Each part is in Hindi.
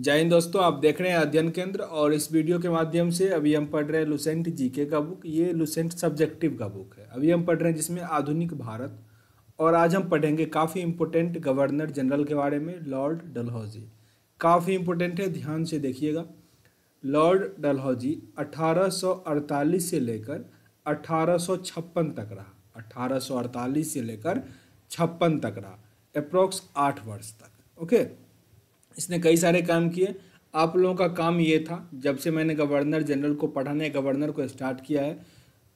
जय हिंद दोस्तों आप देख रहे हैं अध्ययन केंद्र और इस वीडियो के माध्यम से अभी हम पढ़ रहे हैं लुसेंट जीके का बुक ये लुसेंट सब्जेक्टिव का बुक है अभी हम पढ़ रहे हैं जिसमें आधुनिक भारत और आज हम पढ़ेंगे काफ़ी इम्पोर्टेंट गवर्नर जनरल के बारे में लॉर्ड डलहौजी काफ़ी इम्पोर्टेंट है ध्यान से देखिएगा लॉर्ड डलहौजी अठारह से लेकर अठारह तक रहा अठारह से लेकर छप्पन तक रहा अप्रोक्स आठ वर्ष तक ओके इसने कई सारे काम किए आप लोगों का काम ये था जब से मैंने गवर्नर जनरल को पढ़ाने गवर्नर को स्टार्ट किया है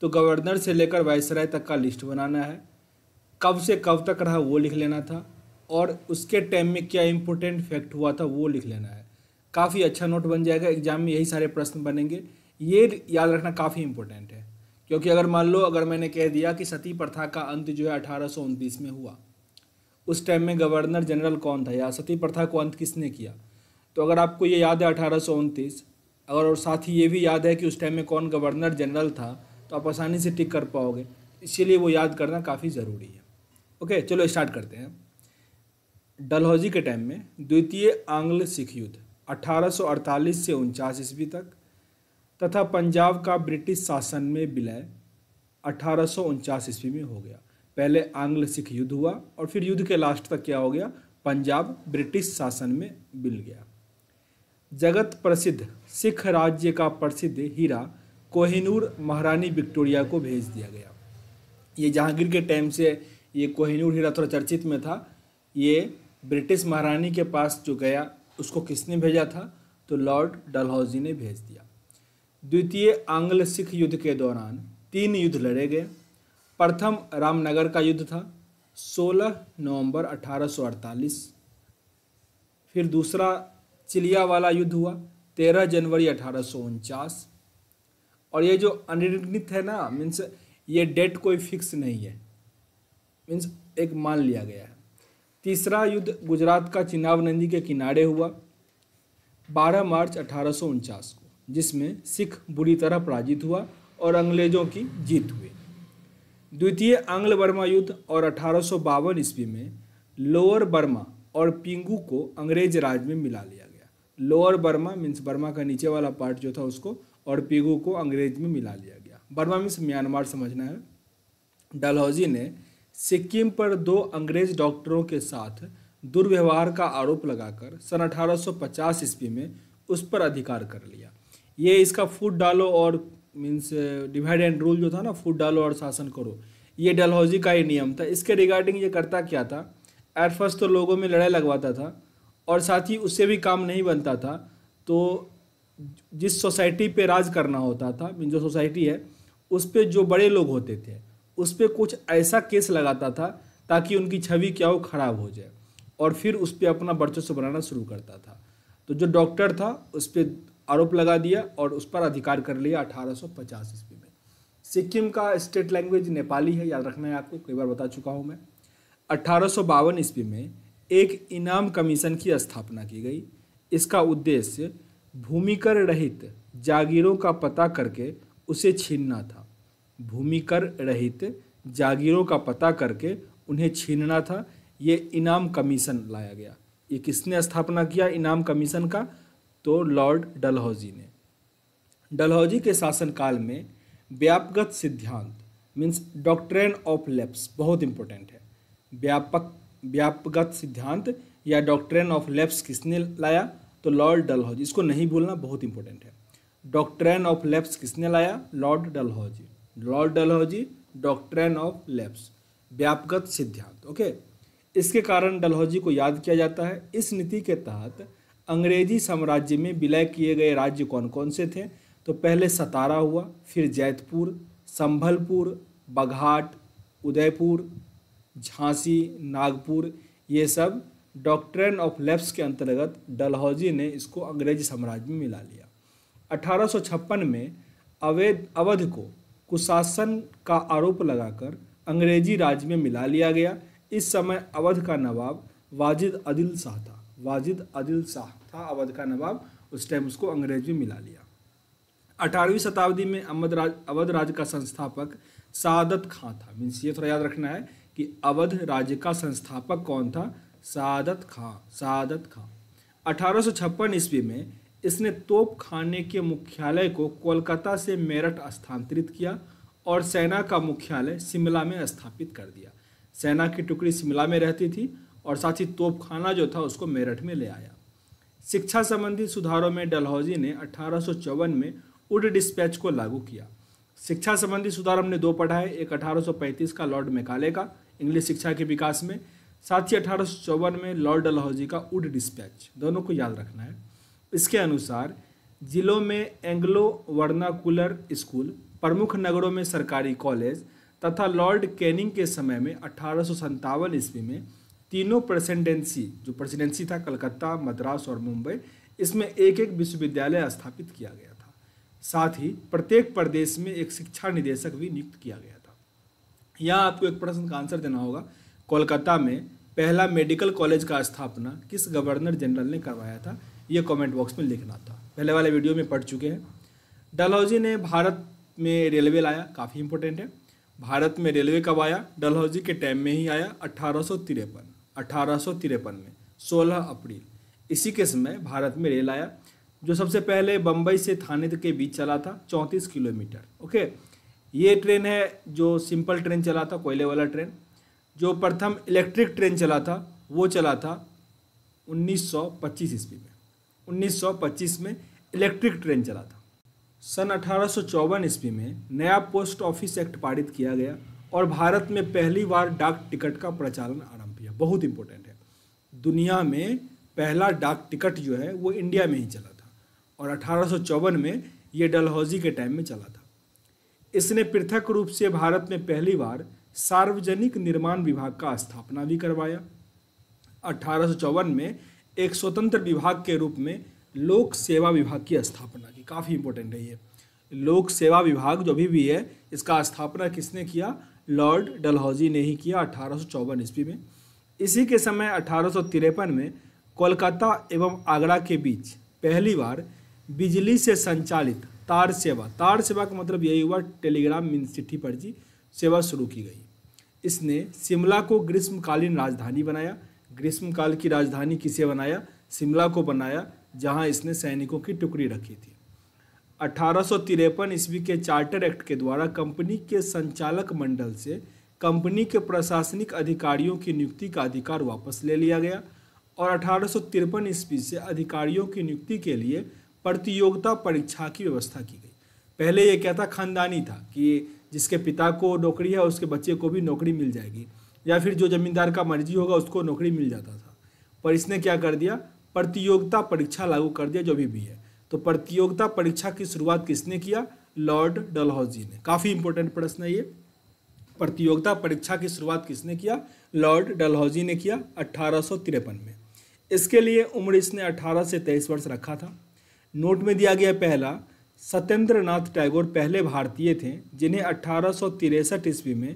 तो गवर्नर से लेकर वायसराय तक का लिस्ट बनाना है कब से कब तक रहा वो लिख लेना था और उसके टाइम में क्या इम्पोर्टेंट फैक्ट हुआ था वो लिख लेना है काफ़ी अच्छा नोट बन जाएगा एग्जाम में यही सारे प्रश्न बनेंगे ये याद रखना काफ़ी इम्पोर्टेंट है क्योंकि अगर मान लो अगर मैंने कह दिया कि सती प्रथा का अंत जो है अठारह में हुआ उस टाइम में गवर्नर जनरल कौन था या सती प्रथा को अंत किसने किया तो अगर आपको ये याद है अठारह सौ अगर और साथ ही ये भी याद है कि उस टाइम में कौन गवर्नर जनरल था तो आप आसानी से टिक कर पाओगे इसीलिए वो याद करना काफ़ी ज़रूरी है ओके चलो स्टार्ट करते हैं डलहौजी के टाइम में द्वितीय आंग्ल सिख युद्ध 1848 से उनचास ईस्वी तक तथा पंजाब का ब्रिटिश शासन में विलय अठारह ईस्वी में हो गया पहले आंग्ल सिख युद्ध हुआ और फिर युद्ध के लास्ट तक क्या हो गया पंजाब ब्रिटिश शासन में मिल गया जगत प्रसिद्ध सिख राज्य का प्रसिद्ध हीरा कोहिनूर महारानी विक्टोरिया को भेज दिया गया ये जहांगीर के टाइम से ये कोहिनूर हीरा थोड़ा चर्चित में था ये ब्रिटिश महारानी के पास जो गया उसको किसने भेजा था तो लॉर्ड डलहौजी ने भेज दिया द्वितीय आंग्ल सिख युद्ध के दौरान तीन युद्ध लड़े गए प्रथम रामनगर का युद्ध था 16 नवंबर 1848 फिर दूसरा चिलिया वाला युद्ध हुआ 13 जनवरी अठारह और ये जो अनिर्णित है ना मीन्स ये डेट कोई फिक्स नहीं है मीन्स एक मान लिया गया है तीसरा युद्ध गुजरात का चिनाव नदी के किनारे हुआ 12 मार्च अठारह को जिसमें सिख बुरी तरह पराजित हुआ और अंग्रेजों की जीत हुई द्वितीय आंग्ल बर्मा युद्ध और अठारह ईस्वी में लोअर बर्मा और पिंगू को अंग्रेज राज में मिला लिया गया लोअर बर्मा मीन्स बर्मा का नीचे वाला पार्ट जो था उसको और पिंगू को अंग्रेज में मिला लिया गया बर्मा मीन्स म्यांमार समझना है डलहौजी ने सिक्किम पर दो अंग्रेज डॉक्टरों के साथ दुर्व्यवहार का आरोप लगाकर सन 1850 ईस्वी में उस पर अधिकार कर लिया ये इसका फूट डालो और मीन्स डिवाइड एंड रूल जो था ना फूड डालो और शासन करो ये डलहौजी का ही नियम था इसके रिगार्डिंग ये करता क्या था एट फर्स्ट तो लोगों में लड़ाई लगवाता था और साथ ही उससे भी काम नहीं बनता था तो जिस सोसाइटी पे राज करना होता था मीन जो सोसाइटी है उस पर जो बड़े लोग होते थे उस पर कुछ ऐसा केस लगाता था ताकि उनकी छवि क्या हो खराब हो जाए और फिर उस पर अपना वर्चस्व बनाना शुरू करता था तो जो डॉक्टर था उस पर आरोप लगा दिया और उस पर अधिकार कर लिया 1850 ईस्वी में सिक्किम का स्टेट लैंग्वेज नेपाली है याद रखना है आपको कई बार बता चुका हूँ मैं अट्ठारह ईस्वी में एक इनाम कमीशन की स्थापना की गई इसका उद्देश्य भूमिकर रहित जागीरों का पता करके उसे छीनना था भूमिकर रहित जागीरों का पता करके उन्हें छीनना था ये इनाम कमीशन लाया गया ये किसने स्थापना किया इनाम कमीशन का तो लॉर्ड डलहौजी ने डलहौजी के शासनकाल में व्यापगत सिद्धांत मीन्स डॉक्ट्रेन ऑफ लेप्स बहुत इंपॉर्टेंट है व्यापक व्यापगत सिद्धांत या डॉक्ट्रेन ऑफ लेप्स किसने लाया तो लॉर्ड डलहौजी इसको नहीं भूलना बहुत इंपॉर्टेंट है डॉक्ट्रेन ऑफ लेप्स किसने लाया lord Dalhousie lord Dalhousie doctrine of lapse व्यापगत सिद्धांत ओके इसके कारण डलहौजी को याद किया जाता है इस नीति के तहत अंग्रेजी साम्राज्य में विलय किए गए राज्य कौन कौन से थे तो पहले सतारा हुआ फिर जैतपुर संभलपुर बघाट उदयपुर झांसी नागपुर ये सब डॉक्ट्रेन ऑफ लेप्स के अंतर्गत डलहौजी ने इसको अंग्रेजी साम्राज्य में मिला लिया 1856 में अवैध अवध को कुशासन का आरोप लगाकर अंग्रेजी राज्य में मिला लिया गया इस समय अवध का नवाब वाजिद अदिल शाह था वाजिद अदिल शाह था अवध का नवाब उस टाइम उसको अंग्रेज भी मिला लिया अठारहवीं शताब्दी में अवध राज अवध राज्य का संस्थापक सादत खां था मीन्स ये थोड़ा याद रखना है कि अवध राज्य का संस्थापक कौन था सादत खां सादत खां अठारह ईस्वी में इसने तोप खाने के मुख्यालय को कोलकाता से मेरठ स्थानांतरित किया और सेना का मुख्यालय शिमला में स्थापित कर दिया सेना की टुकड़ी शिमला में रहती थी और साथ ही तोपखाना जो था उसको मेरठ में ले आया शिक्षा संबंधी सुधारों में डलहौजी ने अठारह में उड डिस्पैच को लागू किया शिक्षा संबंधी सुधार हमने दो पढ़ा है एक 1835 का लॉर्ड मेकाले का इंग्लिश शिक्षा के विकास में साथ ही अठारह में लॉर्ड डलहौजी का उड डिस्पैच दोनों को याद रखना है इसके अनुसार जिलों में एंग्लो वर्नाकुलर स्कूल प्रमुख नगरों में सरकारी कॉलेज तथा लॉर्ड कैनिंग के समय में अठारह ईस्वी में तीनों प्रेसिडेंसी जो प्रेसिडेंसी था कलकत्ता मद्रास और मुंबई इसमें एक एक विश्वविद्यालय स्थापित किया गया था साथ ही प्रत्येक प्रदेश में एक शिक्षा निदेशक भी नियुक्त किया गया था यहाँ आपको एक प्रश्न का आंसर देना होगा कोलकाता में पहला मेडिकल कॉलेज का स्थापना किस गवर्नर जनरल ने करवाया था यह कमेंट बॉक्स में लिखना था पहले वाले वीडियो में पढ़ चुके हैं डलहौजी ने भारत में रेलवे लाया काफ़ी इंपॉर्टेंट है भारत में रेलवे कब आया डलहौजी के टाइम में ही आया अट्ठारह अठारह में 16 अप्रैल इसी के समय भारत में रेल आया जो सबसे पहले बम्बई से थाने के बीच चला था 34 किलोमीटर ओके ये ट्रेन है जो सिंपल ट्रेन चला था कोयले वाला ट्रेन जो प्रथम इलेक्ट्रिक ट्रेन चला था वो चला था 1925 ईस्वी में 1925 में इलेक्ट्रिक ट्रेन चला था सन अठारह ईस्वी में नया पोस्ट ऑफिस एक्ट पारित किया गया और भारत में पहली बार डाक टिकट का प्रचालन आरंभ बहुत इंपॉर्टेंट है दुनिया में पहला डाक टिकट जो है वो इंडिया में ही चला था और अठारह में ये डलहौजी के टाइम में चला था इसने पृथक रूप से भारत में पहली बार सार्वजनिक निर्माण विभाग का स्थापना भी करवाया अठारह में एक स्वतंत्र विभाग के रूप में लोक सेवा विभाग की स्थापना की काफ़ी इंपॉर्टेंट है ये लोक सेवा विभाग जो अभी भी है इसका स्थापना किसने किया लॉर्ड डलहौजी ने ही किया अठारह ईस्वी में इसी के समय अठारह में कोलकाता एवं आगरा के बीच पहली बार बिजली से संचालित तार सेवा तार सेवा का मतलब यही हुआ टेलीग्राम मीन चिट्ठी पर्ची सेवा शुरू की गई इसने शिमला को ग्रीष्मकालीन राजधानी बनाया ग्रीष्मकाल की राजधानी किसे बनाया शिमला को बनाया जहां इसने सैनिकों की टुकड़ी रखी थी अठारह ईस्वी के चार्टर एक्ट के द्वारा कंपनी के संचालक मंडल से कंपनी के प्रशासनिक अधिकारियों की नियुक्ति का अधिकार वापस ले लिया गया और अठारह ईस्वी से अधिकारियों की नियुक्ति के लिए प्रतियोगिता परीक्षा की व्यवस्था की गई पहले ये क्या था खानदानी था कि जिसके पिता को नौकरी है उसके बच्चे को भी नौकरी मिल जाएगी या फिर जो जमींदार का मर्जी होगा उसको नौकरी मिल जाता था पर इसने क्या कर दिया प्रतियोगिता परीक्षा लागू कर दिया जो अभी भी है तो प्रतियोगिता परीक्षा की शुरुआत किसने किया लॉर्ड डलहौजी ने काफ़ी इंपॉर्टेंट प्रश्न है ये प्रतियोगिता परीक्षा की शुरुआत किसने किया लॉर्ड डलहौजी ने किया अट्ठारह में इसके लिए उम्र इसने 18 से 23 वर्ष रखा था नोट में दिया गया पहला सत्येंद्र नाथ टैगोर पहले भारतीय थे जिन्हें अट्ठारह ईस्वी में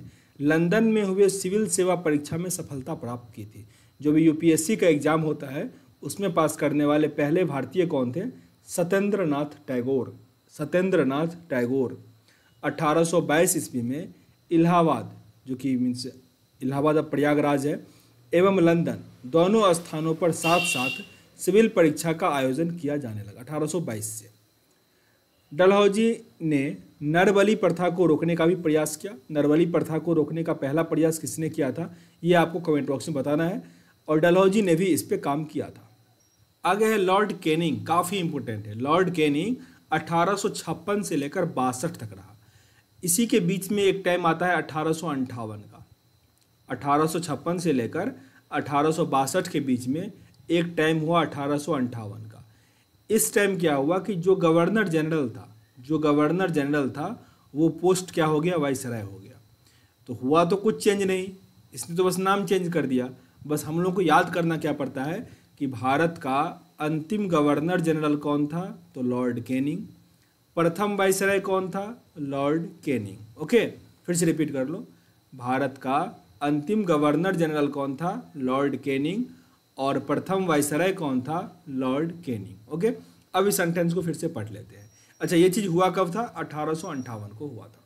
लंदन में हुए सिविल सेवा परीक्षा में सफलता प्राप्त की थी जो भी यूपीएससी का एग्ज़ाम होता है उसमें पास करने वाले पहले भारतीय कौन थे सत्येंद्र नाथ टैगोर सत्येंद्र नाथ टैगोर अठारह ईस्वी में इलाहाबाद जो कि मीन्स इलाहाबाद अब प्रयागराज है एवं लंदन दोनों स्थानों पर साथ साथ सिविल परीक्षा का आयोजन किया जाने लगा 1822 से डलहौजी ने नरबली प्रथा को रोकने का भी प्रयास किया नरबली प्रथा को रोकने का पहला प्रयास किसने किया था ये आपको कमेंट बॉक्स में बताना है और डलहौजी ने भी इस पर काम किया था आगे है लॉर्ड केनिंग काफ़ी इंपोर्टेंट है लॉर्ड केनिंग अठारह से लेकर बासठ तक रहा इसी के बीच में एक टाइम आता है अठारह का अठारह से लेकर अठारह के बीच में एक टाइम हुआ अठारह का इस टाइम क्या हुआ कि जो गवर्नर जनरल था जो गवर्नर जनरल था वो पोस्ट क्या हो गया वाइसराय हो गया तो हुआ तो कुछ चेंज नहीं इसने तो बस नाम चेंज कर दिया बस हम लोग को याद करना क्या पड़ता है कि भारत का अंतिम गवर्नर जनरल कौन था तो लॉर्ड कैनिंग प्रथम वाइसराय कौन था लॉर्ड कैनिंग ओके फिर से रिपीट कर लो भारत का अंतिम गवर्नर जनरल कौन था लॉर्ड कैनिंग और प्रथम वायसराय कौन था लॉर्ड कैनिंग ओके अब इस सेंटेंस को फिर से पढ़ लेते हैं अच्छा ये चीज़ हुआ कब था अठारह को हुआ था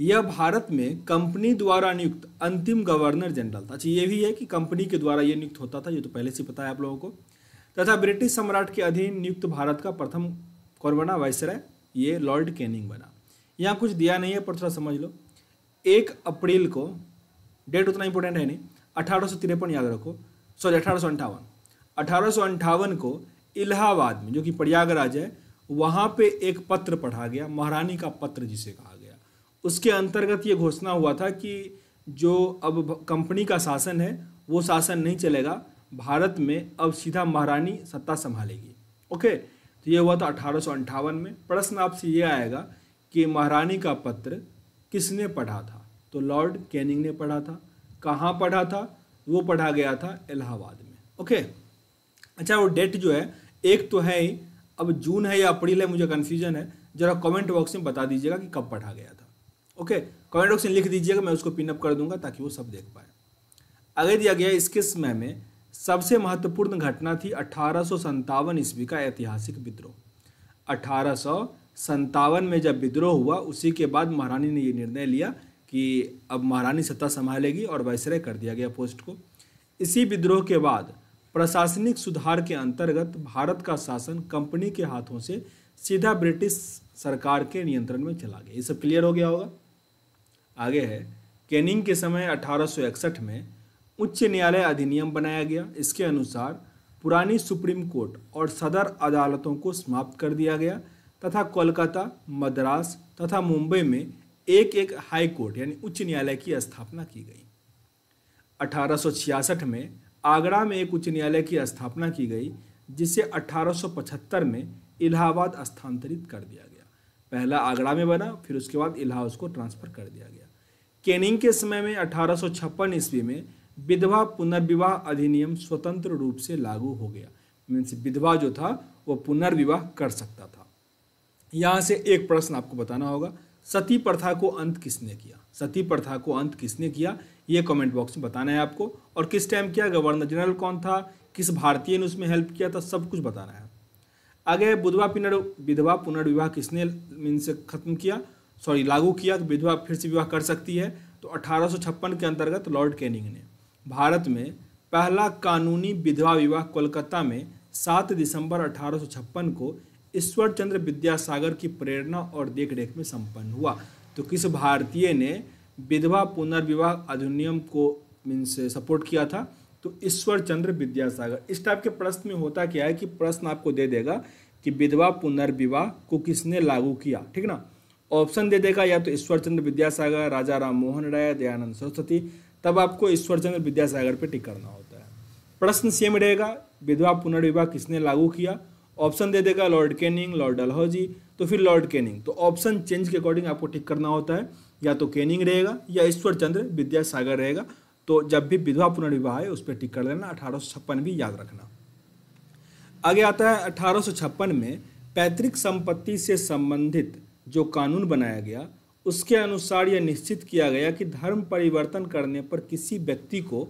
यह भारत में कंपनी द्वारा नियुक्त अंतिम गवर्नर जनरल था अच्छा ये भी है कि कंपनी के द्वारा यह नियुक्त होता था ये तो पहले से पता है आप लोगों को तथा ब्रिटिश सम्राट के अधीन नियुक्त भारत का प्रथम कौन बना वायसराय ये लॉर्ड कैनिंग बना यहाँ कुछ दिया नहीं है पर थोड़ा समझ लो एक अप्रैल को डेट उतना इंपॉर्टेंट है नहीं अठारह याद रखो सॉरी अठारह अठारह को इलाहाबाद में जो कि प्रयागराज है वहाँ पे एक पत्र पढ़ा गया महारानी का पत्र जिसे कहा गया उसके अंतर्गत ये घोषणा हुआ था कि जो अब कंपनी का शासन है वो शासन नहीं चलेगा भारत में अब सीधा महारानी सत्ता संभालेगी ओके तो ये हुआ था अठारह में प्रश्न आपसे ये आएगा कि महारानी का पत्र किसने पढ़ा था तो लॉर्ड कैनिंग ने पढ़ा था कहाँ पढ़ा था वो पढ़ा गया था इलाहाबाद में ओके अच्छा वो डेट जो है एक तो है ही अब जून है या अप्रैल है मुझे कन्फ्यूजन है जरा कमेंट बॉक्स में बता दीजिएगा कि कब पढ़ा गया था ओके कमेंट बॉक्स में लिख दीजिएगा मैं उसको पिनअप कर दूंगा ताकि वो सब देख पाए आगे दिया गया इसके समय में सबसे महत्वपूर्ण घटना थी अठारह ईस्वी का ऐतिहासिक विद्रोह अठारह में जब विद्रोह हुआ उसी के बाद महारानी ने ये निर्णय लिया कि अब महारानी सत्ता संभालेगी और वैसरे कर दिया गया पोस्ट को इसी विद्रोह के बाद प्रशासनिक सुधार के अंतर्गत भारत का शासन कंपनी के हाथों से सीधा ब्रिटिश सरकार के नियंत्रण में चला गया ये सब क्लियर हो गया होगा आगे है कैनिंग के समय 1861 में उच्च न्यायालय अधिनियम बनाया गया इसके अनुसार पुरानी सुप्रीम कोर्ट और सदर अदालतों को समाप्त कर दिया गया तथा कोलकाता मद्रास तथा मुंबई में एक एक हाई कोर्ट यानी उच्च न्यायालय की स्थापना की गई 1866 में आगरा में एक उच्च न्यायालय की स्थापना की गई जिसे 1875 में इलाहाबाद स्थानांतरित कर दिया गया पहला आगरा में बना फिर उसके बाद इलाहाबाद को ट्रांसफ़र कर दिया गया केनिंग के समय में अठारह ईस्वी में विधवा पुनर्विवाह अधिनियम स्वतंत्र रूप से लागू हो गया मीन्स विधवा जो था वो पुनर्विवाह कर सकता था यहाँ से एक प्रश्न आपको बताना होगा सती प्रथा को अंत किसने किया सती प्रथा को अंत किसने किया ये कमेंट बॉक्स में बताना है आपको और किस टाइम किया गवर्नर जनरल कौन था किस भारतीय ने उसमें हेल्प किया था सब कुछ बताना है आगे बुधवा पुनर् विधवा पुनर्विवाह किसने मीन से खत्म किया सॉरी लागू किया तो विधवा फिर से विवाह कर सकती है तो अठारह के अंतर्गत लॉर्ड कैनिंग ने भारत में पहला कानूनी विधवा विवाह कोलकाता में 7 दिसंबर अठारह को ईश्वर चंद्र विद्यासागर की प्रेरणा और देखरेख में संपन्न हुआ तो किस भारतीय ने विधवा पुनर्विवाह अधिनियम को मीन्स सपोर्ट किया था तो ईश्वर चंद्र विद्यासागर इस टाइप के प्रश्न में होता क्या है कि प्रश्न आपको दे देगा कि विधवा पुनर्विवाह को किसने लागू किया ठीक ना ऑप्शन दे देगा या तो ईश्वर चंद्र विद्यासागर राजा राम मोहन राय दयानंद सरस्वती तब आपको ईश्वर चंद्र विद्यासागर पर टिक करना होता है प्रश्न सेम रहेगा विधवा पुनर्विवाह किसने लागू किया ऑप्शन दे देगा लॉर्ड कैनिंग लॉर्ड डलहौजी तो फिर लॉर्ड कैनिंग तो ऑप्शन चेंज के अकॉर्डिंग आपको टिक करना होता है या तो कैनिंग रहेगा या ईश्वर चंद्र विद्यासागर रहेगा तो जब भी विधवा पुनर्विवाह है उस पर टिक कर लेना अठारह भी याद रखना आगे आता है अठारह में पैतृक संपत्ति से संबंधित जो कानून बनाया गया उसके अनुसार यह निश्चित किया गया कि धर्म परिवर्तन करने पर किसी व्यक्ति को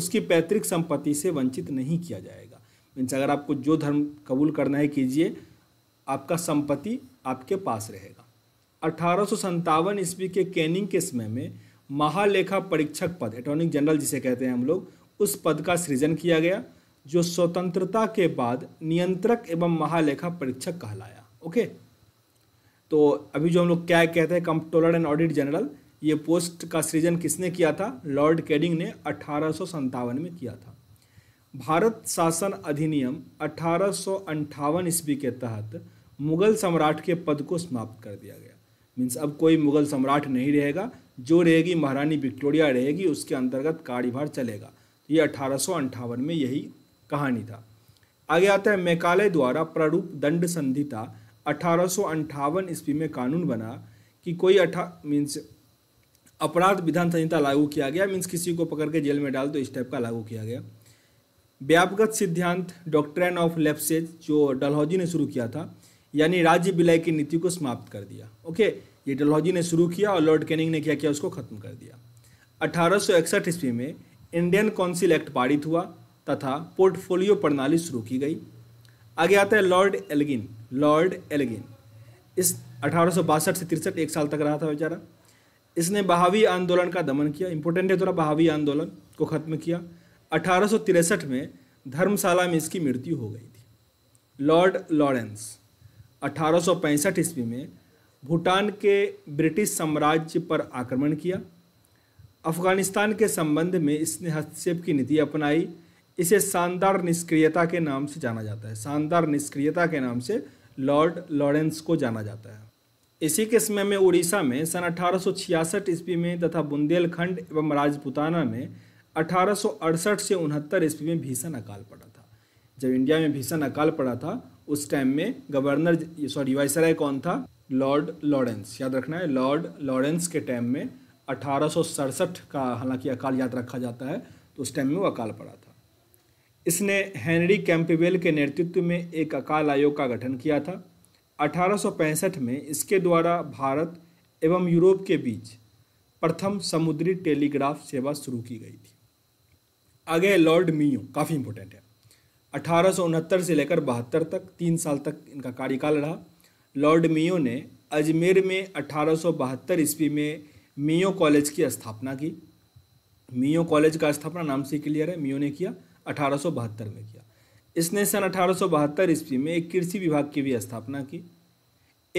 उसकी पैतृक संपत्ति से वंचित नहीं किया जाएगा मीन्स अगर आपको जो धर्म कबूल करना है कीजिए आपका संपत्ति आपके पास रहेगा अठारह सौ ईस्वी के कैनिंग के समय में महालेखा परीक्षक पद अटॉर्नी जनरल जिसे कहते हैं हम लोग उस पद का सृजन किया गया जो स्वतंत्रता के बाद नियंत्रक एवं महालेखा परीक्षक कहलाया ओके तो अभी जो हम लोग क्या कहते हैं कंप्टोलर एंड ऑडिट जनरल ये पोस्ट का सृजन किसने किया था लॉर्ड कैडिंग ने अठारह में किया था भारत शासन अधिनियम अठारह ईस्वी के तहत मुगल सम्राट के पद को समाप्त कर दिया गया मीन्स अब कोई मुगल सम्राट नहीं रहेगा जो रहेगी महारानी विक्टोरिया रहेगी उसके अंतर्गत कार्यभार चलेगा ये अठारह में यही कहानी था आगे आता है मेकालय द्वारा प्ररूप दंड संहिता अठारह ईस्वी में कानून बना कि कोई अठा मीन्स अपराध विधान संहिता लागू किया गया मीन्स किसी को पकड़ के जेल में डाल तो इस टाइप का लागू किया गया व्यापगत सिद्धांत डॉक्ट्रेन ऑफ लेप्सेज जो डलहौजी ने शुरू किया था यानी राज्य विलय की नीति को समाप्त कर दिया ओके ये डलहौजी ने शुरू किया और लॉर्ड कैनिंग ने क्या किया उसको ख़त्म कर दिया अठारह ईस्वी में इंडियन काउंसिल एक्ट पारित हुआ तथा पोर्टफोलियो प्रणाली शुरू की गई आगे आता है लॉर्ड एलगिन लॉर्ड एलगिन इस अठारह से तिरसठ एक साल तक रहा था बेचारा इसने बहावी आंदोलन का दमन किया इंपोर्टेंट है थोड़ा बहावी आंदोलन को ख़त्म किया अठारह में धर्मशाला में इसकी मृत्यु हो गई थी लॉर्ड लॉरेंस अठारह ईस्वी में भूटान के ब्रिटिश साम्राज्य पर आक्रमण किया अफगानिस्तान के संबंध में इसने हस्तक्षेप की नीति अपनाई इसे शानदार निष्क्रियता के नाम से जाना जाता है शानदार निष्क्रियता के नाम से लॉर्ड लॉरेंस को जाना जाता है इसी के समय में उड़ीसा में सन अठारह ईस्वी में तथा बुंदेलखंड एवं राजपुताना में अठारह से उनहत्तर ईस्वी में भीषण अकाल पड़ा था जब इंडिया में भीषण अकाल पड़ा था उस टाइम में गवर्नर सॉरी वाइसराय कौन था लॉर्ड लॉरेंस याद रखना है लॉर्ड लॉरेंस के टाइम में अठारह का हालांकि अकाल याद रखा जाता है तो उस टाइम में वो अकाल पड़ा था इसने हेनरी कैंपबेल के नेतृत्व में एक अकाल आयोग का गठन किया था 1865 में इसके द्वारा भारत एवं यूरोप के बीच प्रथम समुद्री टेलीग्राफ सेवा शुरू की गई थी आगे लॉर्ड मियो काफ़ी इंपॉर्टेंट है अठारह से लेकर बहत्तर तक तीन साल तक इनका कार्यकाल रहा लॉर्ड मियो ने अजमेर में अठारह ईस्वी में मियो कॉलेज की स्थापना की मियो कॉलेज का स्थापना नाम से क्लियर है मियो ने किया अठारह में किया इसने सन अठारह ईस्वी में एक कृषि विभाग की भी स्थापना की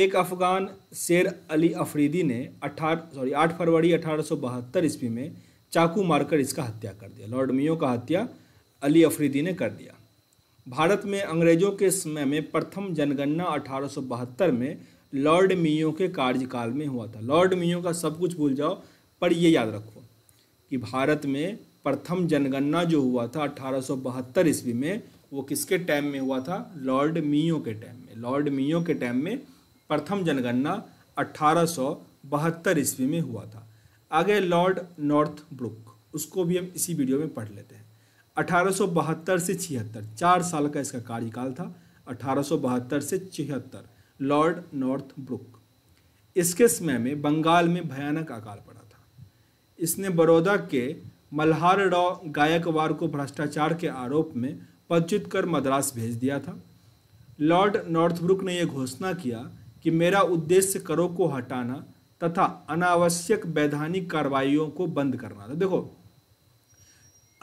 एक अफगान शेर अली अफरीदी ने अठारह सॉरी आठ फरवरी अठारह ईस्वी में चाकू मारकर इसका हत्या कर दिया लॉर्ड मियो का हत्या अली अफरीदी ने कर दिया भारत में अंग्रेजों के समय में प्रथम जनगणना अठारह में लॉर्ड मियो के कार्यकाल में हुआ था लॉर्ड मियो का सब कुछ भूल जाओ पर ये याद रखो कि भारत में प्रथम जनगणना जो हुआ था अठारह ईस्वी में वो किसके टाइम में हुआ था लॉर्ड मियो के टाइम में लॉर्ड मियो के टाइम में प्रथम जनगणना अठारह ईस्वी में हुआ था आगे लॉर्ड नॉर्थ ब्रुक उसको भी हम इसी वीडियो में पढ़ लेते हैं अठारह से छिहत्तर चार साल का इसका कार्यकाल था अठारह से छिहत्तर लॉर्ड नॉर्थ ब्रुक इसके समय में बंगाल में भयानक अकाल पड़ा था इसने बड़ौदा के मल्हार राव गायकवार को भ्रष्टाचार के आरोप में पदच्युत कर मद्रास भेज दिया था लॉर्ड नॉर्थब्रुक ने यह घोषणा किया कि मेरा उद्देश्य करों को हटाना तथा अनावश्यक वैधानिक कार्रवाइयों को बंद करना था देखो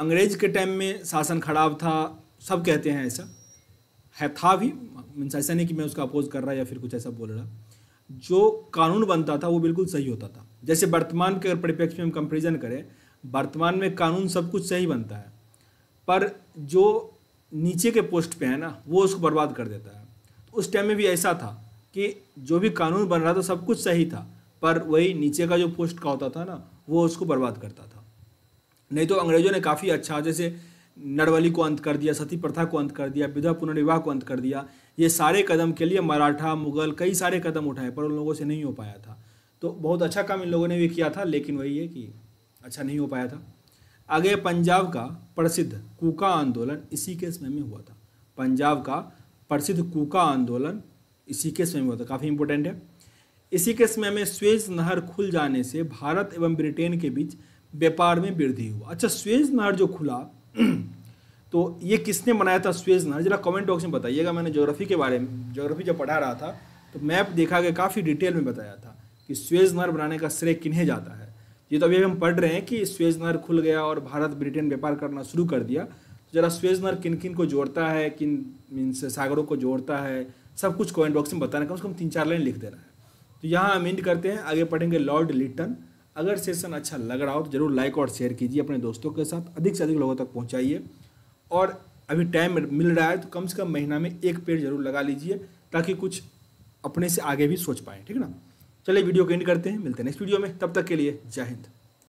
अंग्रेज के टाइम में शासन खराब था सब कहते हैं ऐसा है था भी मीन्स ऐसा नहीं कि मैं उसका अपोज कर रहा या फिर कुछ ऐसा बोल रहा जो कानून बनता था वो बिल्कुल सही होता था जैसे वर्तमान के अगर परिप्रेक्ष्य में हम कंपेरिजन करें वर्तमान में कानून सब कुछ सही बनता है पर जो नीचे के पोस्ट पे है ना वो उसको बर्बाद कर देता है तो उस टाइम में भी ऐसा था कि जो भी कानून बन रहा था सब कुछ सही था पर वही नीचे का जो पोस्ट का होता था ना वो उसको बर्बाद करता था नहीं तो अंग्रेजों ने काफ़ी अच्छा जैसे नरवली को अंत कर दिया सती प्रथा को अंत कर दिया विधवा पुनर्विवाह को अंत कर दिया ये सारे कदम के लिए मराठा मुगल कई सारे कदम उठाए पर उन लोगों से नहीं हो पाया था तो बहुत अच्छा काम इन लोगों ने भी किया था लेकिन वही है कि अच्छा नहीं हो पाया था आगे पंजाब का प्रसिद्ध कूका आंदोलन इसी के समय में हुआ था पंजाब का प्रसिद्ध कूका आंदोलन इसी के समय में हुआ था काफ़ी इंपॉर्टेंट है इसी के समय में स्वेज नहर खुल जाने से भारत एवं ब्रिटेन के बीच व्यापार में वृद्धि हुआ अच्छा स्वेज नहर जो खुला तो ये किसने बनाया था स्वेज नहर जरा कमेंट बॉक्स में बताइएगा मैंने ज्योग्राफी के बारे में ज्योग्राफी जब पढ़ा रहा था तो मैप देखा गया काफ़ी डिटेल में बताया था कि स्वेज नहर बनाने का श्रेय किन्हें जाता है ये तो अभी हम पढ़ रहे हैं कि स्वेज नहर खुल गया और भारत ब्रिटेन व्यापार करना शुरू कर दिया तो जरा स्वेज नहर किन किन को जोड़ता है किन मीन्स सागरों को जोड़ता है सब कुछ कॉमेंट बॉक्स में बताना कम से कम तीन चार लाइन लिख दे रहे है तो यहाँ हम इंड करते हैं आगे पढ़ेंगे लॉर्ड लिटन अगर सेशन अच्छा लग रहा हो तो जरूर लाइक और शेयर कीजिए अपने दोस्तों के साथ अधिक से अधिक लोगों तक पहुँचाइए और अभी टाइम मिल रहा है तो कम से कम महीना में एक पेड़ जरूर लगा लीजिए ताकि कुछ अपने से आगे भी सोच पाएँ ठीक है ना चलिए वीडियो को एंड करते हैं मिलते हैं नेक्स्ट वीडियो में तब तक के लिए जय हिंद